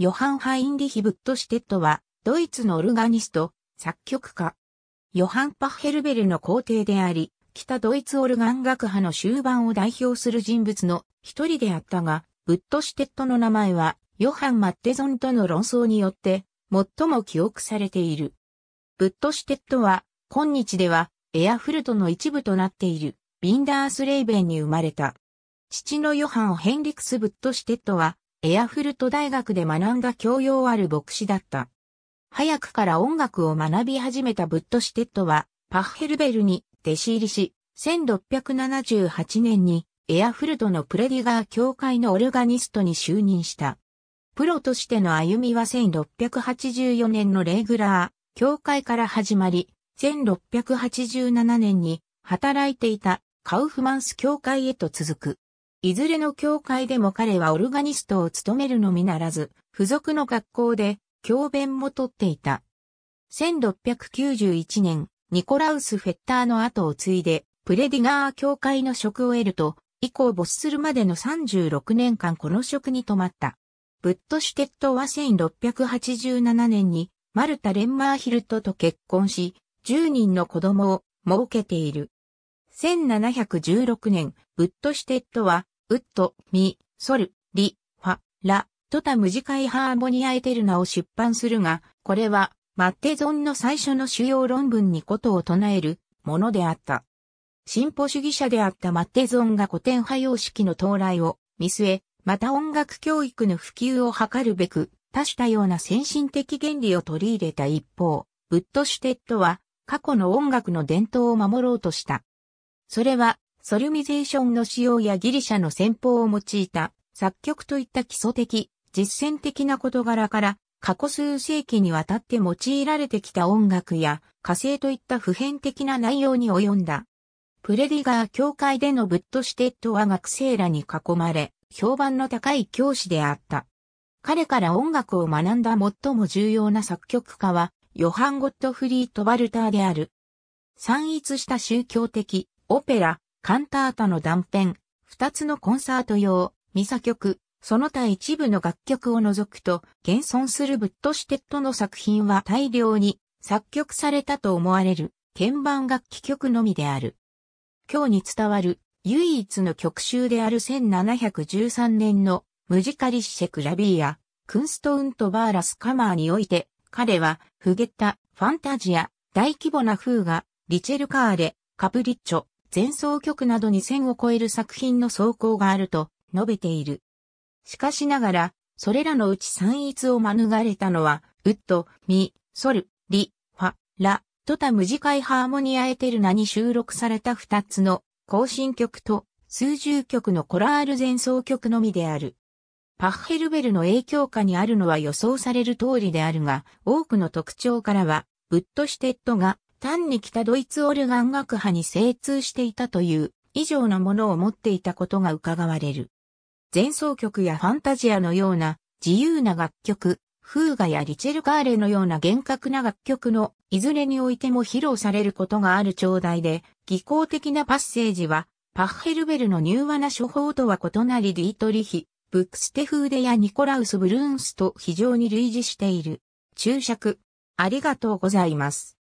ヨハン・ハインリヒ・ブットシテットは、ドイツのオルガニスト、作曲家。ヨハン・パッヘルベルの皇帝であり、北ドイツオルガン学派の終盤を代表する人物の一人であったが、ブットシテットの名前は、ヨハン・マッテゾンとの論争によって、最も記憶されている。ブットシテットは、今日では、エアフルトの一部となっている、ビンダースレイベンに生まれた。父のヨハン・ヘンリクス・ブットシテットは、エアフルト大学で学んだ教養ある牧師だった。早くから音楽を学び始めたブットシテッドは、パッヘルベルに弟子入りし、1678年にエアフルトのプレディガー教会のオルガニストに就任した。プロとしての歩みは1684年のレーグラー、教会から始まり、1687年に働いていたカウフマンス教会へと続く。いずれの教会でも彼はオルガニストを務めるのみならず、付属の学校で教鞭もとっていた。1691年、ニコラウス・フェッターの後を継いで、プレディガー教会の職を得ると、以降没するまでの36年間この職に留まった。ブットシュテットは1687年にマルタ・レンマーヒルトと結婚し、10人の子供を設けている。1716年、ブットシュテットはウッド、ミ、ソル、リ、ファ、ラ、トタムジカイハーモニアエテルナを出版するが、これは、マッテゾンの最初の主要論文にことを唱えるものであった。進歩主義者であったマッテゾンが古典派様式の到来を見据え、また音楽教育の普及を図るべく、多種多様な先進的原理を取り入れた一方、ブットシュテッドは過去の音楽の伝統を守ろうとした。それはソルミゼーションの使用やギリシャの戦法を用いた作曲といった基礎的、実践的な事柄から過去数世紀にわたって用いられてきた音楽や火星といった普遍的な内容に及んだ。プレディガー教会でのブッドステッドは学生らに囲まれ、評判の高い教師であった。彼から音楽を学んだ最も重要な作曲家は、ヨハン・ゴットフリート・バルターである。散逸した宗教的、オペラ、カンタータの断片、二つのコンサート用、ミサ曲、その他一部の楽曲を除くと、現存するブットシテットの作品は大量に作曲されたと思われる、鍵盤楽器曲のみである。今日に伝わる唯一の曲集である1713年のムジカリッシェクラビーやクンストウントバーラスカマーにおいて彼はフゲッタ、ファンタジア、大規模な風がリチェルカーレ、カプリッチョ、前奏曲など2000を超える作品の奏功があると述べている。しかしながら、それらのうち散逸を免れたのは、ウッド、ミ、ソル、リ、ファ、ラ、トタ無次回ハーモニアエテルナに収録された2つの行進曲と数十曲のコラール前奏曲のみである。パッヘルベルの影響下にあるのは予想される通りであるが、多くの特徴からは、ウッドシテッドが単に北ドイツオルガン学派に精通していたという以上のものを持っていたことが伺われる。前奏曲やファンタジアのような自由な楽曲、フーガやリチェル・ガーレのような厳格な楽曲のいずれにおいても披露されることがある長題で、技巧的なパッセージは、パッヘルベルの柔和な処方とは異なりディートリヒ、ブックステフーデやニコラウス・ブルーンスと非常に類似している。注釈。ありがとうございます。